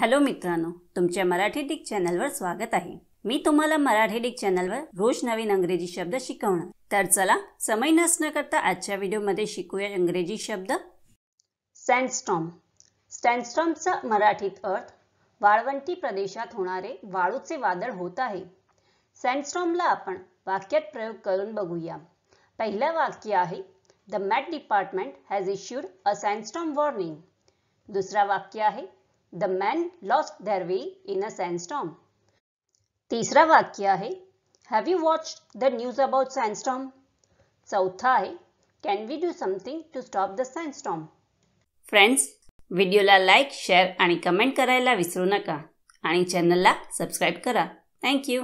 hello मित्रांनो तुमच्या Marathi Dick चॅनलवर स्वागत आहे मी तुम्हाला मराठी डिक चॅनलवर रोज नवीन अंग्रेजी शब्द शिकवणार तर चला समय नसण्याकरता करता आजच्या व्हिडिओमध्ये शिकूया इंग्रजी शब्द सँडस्टॉम सँडस्टॉमचा मराठीत अर्थ वाळवंटी प्रदेशात होणारे वाळूचे वादळ होत आहे सँडस्टॉमला आपण वाक्यात प्रयोग करून बघूया पहिलं वाक्य आहे the met department has issued a sandstorm warning दुसरा वाक्य आहे द मॅन लॉस्ट धर वे इन अ स्टॉम तिसरा वाक्य आहे have you watch the news about sandstorm चौथा आहे can we do something to stop the storm friends व्हिडिओला लाईक शेअर आणि कमेंट करायला विसरू नका आणि चॅनलला सबस्क्राईब करा थँक्यू